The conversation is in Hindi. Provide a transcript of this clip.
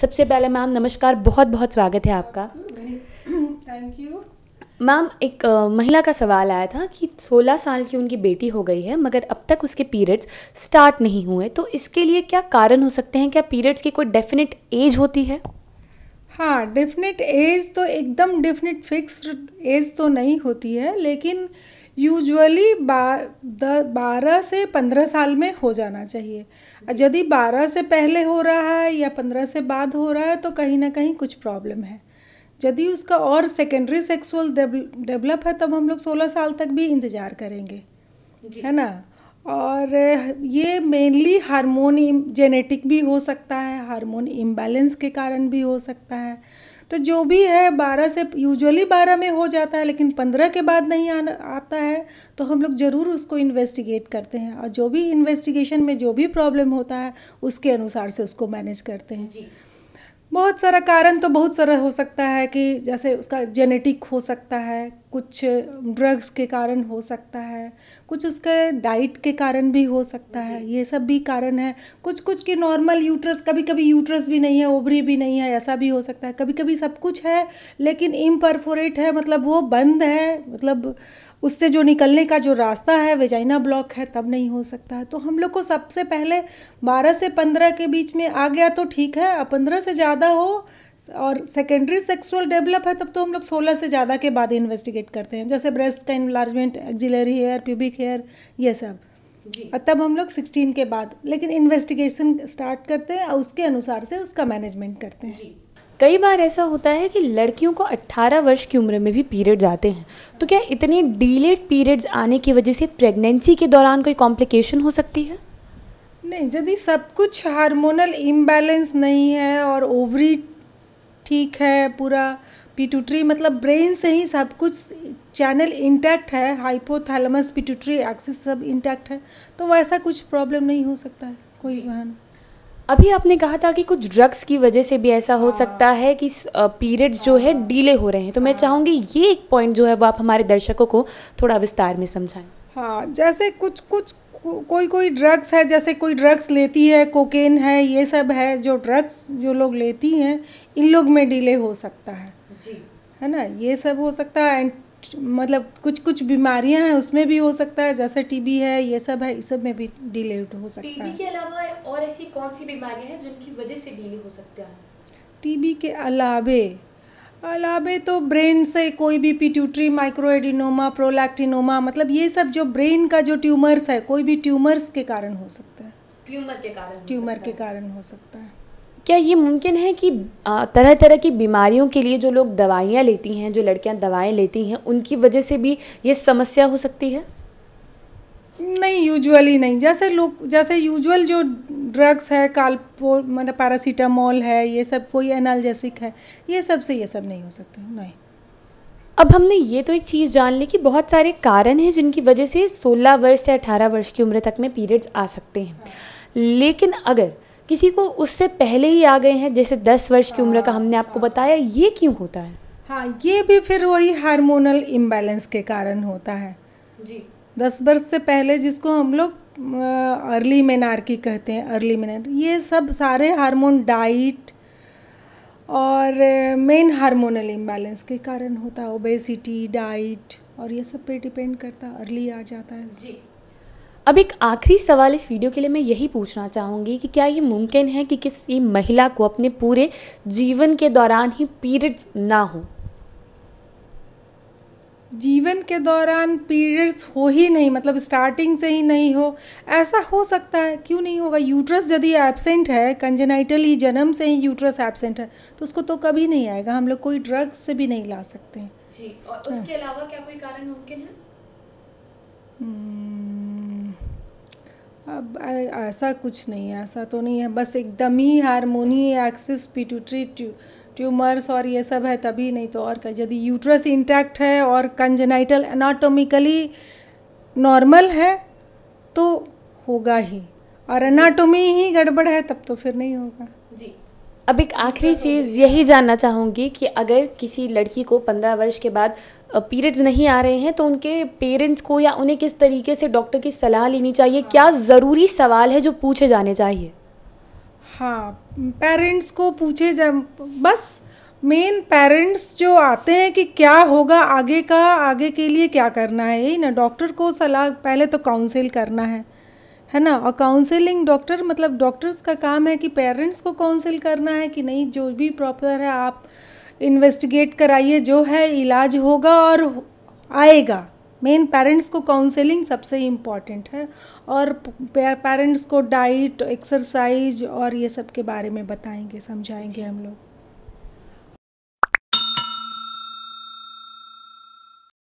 सबसे पहले मैम नमस्कार बहुत बहुत स्वागत है आपका थैंक यू मैम एक आ, महिला का सवाल आया था कि 16 साल की उनकी बेटी हो गई है मगर अब तक उसके पीरियड्स स्टार्ट नहीं हुए तो इसके लिए क्या कारण हो सकते हैं क्या पीरियड्स की कोई डेफिनेट एज होती है हाँ डेफिनेट एज तो एकदम डेफिनेट फिक्स एज तो नहीं होती है लेकिन यूजुअली बारह से पंद्रह साल में हो जाना चाहिए यदि बारह से पहले हो रहा है या पंद्रह से बाद हो रहा है तो कहीं ना कहीं कुछ प्रॉब्लम है यदि उसका और सेकेंडरी सेक्सुअल डेवलप है तब हम लोग सोलह साल तक भी इंतज़ार करेंगे है ना और ये मेनली हार्मोन जेनेटिक भी हो सकता है हार्मोन इम्बैलेंस के कारण भी हो सकता है तो जो भी है बारह से यूजुअली बारह में हो जाता है लेकिन पंद्रह के बाद नहीं आना आता है तो हम लोग ज़रूर उसको इन्वेस्टिगेट करते हैं और जो भी इन्वेस्टिगेशन में जो भी प्रॉब्लम होता है उसके अनुसार से उसको मैनेज करते हैं जी बहुत सारा कारण तो बहुत सारा हो सकता है कि जैसे उसका जेनेटिक हो सकता है कुछ ड्रग्स के कारण हो सकता है कुछ उसके डाइट के कारण भी हो सकता है ये सब भी कारण है कुछ कुछ की नॉर्मल यूट्रस कभी कभी यूट्रस भी नहीं है ओवरी भी नहीं है ऐसा भी हो सकता है कभी कभी सब कुछ है लेकिन इम्परफोरेट है मतलब वो बंद है मतलब उससे जो निकलने का जो रास्ता है वेजाइना ब्लॉक है तब नहीं हो सकता है तो हम लोग को सबसे पहले बारह से पंद्रह के बीच में आ गया तो ठीक है पंद्रह से ज़्यादा हो और सेकेंडरी सेक्सुअल डेवलप है तब तो हम लोग सोलह से ज़्यादा के बाद इन्वेस्टिगेट करते हैं जैसे ब्रेस्ट का enlargement axillary hair pubic hair ये सब और तब हम लोग सिक्सटीन के बाद लेकिन इन्वेस्टिगेशन स्टार्ट करते हैं और उसके अनुसार से उसका मैनेजमेंट करते हैं कई बार ऐसा होता है कि लड़कियों को 18 वर्ष की उम्र में भी पीरियड्स आते हैं तो क्या इतने डिलेड पीरियड्स आने की वजह से प्रेगनेंसी के दौरान कोई कॉम्प्लिकेशन हो सकती है नहीं यदि सब कुछ हार्मोनल इम्बैलेंस नहीं है और ओवरी ठीक है पूरा पिट्यूटरी मतलब ब्रेन से ही सब कुछ चैनल इंटैक्ट है हाइपोथैलमस पिट्यूटरी एक्सिस सब इंटैक्ट है तो वैसा कुछ प्रॉब्लम नहीं हो सकता है कोई बहन अभी आपने कहा था कि कुछ ड्रग्स की वजह से भी ऐसा हो हाँ। सकता है कि पीरियड्स जो है डीले हाँ। हो रहे हैं तो मैं हाँ। चाहूँगी ये एक पॉइंट जो है वो आप हमारे दर्शकों को थोड़ा विस्तार में समझाएं हाँ जैसे कुछ कुछ को, कोई कोई ड्रग्स है जैसे कोई ड्रग्स लेती है कोकेन है ये सब है जो ड्रग्स जो लोग लेती हैं इन लोग में डिले हो सकता है जी है ना ये सब हो सकता है एंड मतलब कुछ कुछ बीमारियां हैं उसमें भी हो सकता है जैसे टीबी है ये सब है इस सब में भी डिले हो सकता है टीबी के अलावा और ऐसी कौन सी बीमारियां हैं जिनकी वजह से डिले हो सकता है टीबी के अलावे अलावे तो ब्रेन से कोई भी पिट्यूटरी माइक्रोएडिनोमा प्रोलैक्टिनोमा मतलब ये सब जो ब्रेन का जो ट्यूमर्स है कोई भी ट्यूमर्स के कारण हो सकता है ट्यूमर के कारण ट्यूमर के कारण हो सकता है क्या ये मुमकिन है कि तरह तरह की बीमारियों के लिए जो लोग दवाइयाँ लेती हैं जो लड़कियाँ दवाएँ लेती हैं उनकी वजह से भी ये समस्या हो सकती है नहीं यूजुअली नहीं जैसे लोग जैसे यूजुअल जो ड्रग्स है कालपो मतलब पैरासीटामोल है ये सब कोई एनालजेसिक है ये सब से ये सब नहीं हो सकता नहीं अब हमने ये तो एक चीज़ जान ली कि बहुत सारे कारण हैं जिनकी वजह से 16 वर्ष से 18 वर्ष की उम्र तक में पीरियड्स आ सकते हैं लेकिन अगर किसी को उससे पहले ही आ गए हैं जैसे 10 वर्ष की उम्र का हमने आपको बताया ये क्यों होता है हाँ ये भी फिर वही हार्मोनल इम्बैलेंस के कारण होता है जी दस वर्ष से पहले जिसको हम लोग अर्ली मेनार्की कहते हैं अर्ली मेनार ये सब सारे हार्मोन डाइट और मेन हार्मोनल इम्बैलेंस के कारण होता है ओबेसिटी डाइट और ये सब पे डिपेंड करता है अर्ली आ जाता है जी अब एक आखिरी सवाल इस वीडियो के लिए मैं यही पूछना चाहूँगी कि क्या ये मुमकिन है कि किसी महिला को अपने पूरे जीवन के दौरान ही पीरियड्स ना हों जीवन के दौरान पीरियड्स हो ही नहीं मतलब स्टार्टिंग से ही नहीं हो ऐसा हो सकता है क्यों नहीं होगा यूट्रस यदि एबसेंट है कंजेनाइटली जन्म से ही यूट्रस एबसेंट है तो उसको तो कभी नहीं आएगा हम लोग कोई ड्रग्स से भी नहीं ला सकते हैं जी और उसके अलावा क्या कोई कारण मुमकिन है हम्म, अब ऐसा कुछ नहीं है ऐसा तो नहीं है बस एकदम ही हारमोनी एक्सिस पिटूटरी ट्यू ट्यूमर्स और ये सब है तभी नहीं तो और यदि यूट्रस इंटैक्ट है और कंजनाइटल एनाटोमिकली नॉर्मल है तो होगा ही और एनाटोमी ही गड़बड़ है तब तो फिर नहीं होगा जी अब एक आखिरी चीज़ यही जानना चाहूँगी कि अगर किसी लड़की को पंद्रह वर्ष के बाद पीरियड्स नहीं आ रहे हैं तो उनके पेरेंट्स को या उन्हें किस तरीके से डॉक्टर की सलाह लेनी चाहिए क्या हाँ। ज़रूरी सवाल है जो पूछे जाने चाहिए हाँ पेरेंट्स को पूछे जा बस मेन पेरेंट्स जो आते हैं कि क्या होगा आगे का आगे के लिए क्या करना है यही ना डॉक्टर को सलाह पहले तो काउंसिल करना है है ना और काउंसिलिंग डॉक्टर मतलब डॉक्टर्स का काम है कि पेरेंट्स को काउंसिल करना है कि नहीं जो भी प्रॉपर है आप इन्वेस्टिगेट कराइए जो है इलाज होगा और आएगा मेन पेरेंट्स को काउंसलिंग सबसे इम्पॉर्टेंट है और पेरेंट्स को डाइट एक्सरसाइज और ये सब के बारे में बताएंगे समझाएंगे हम लोग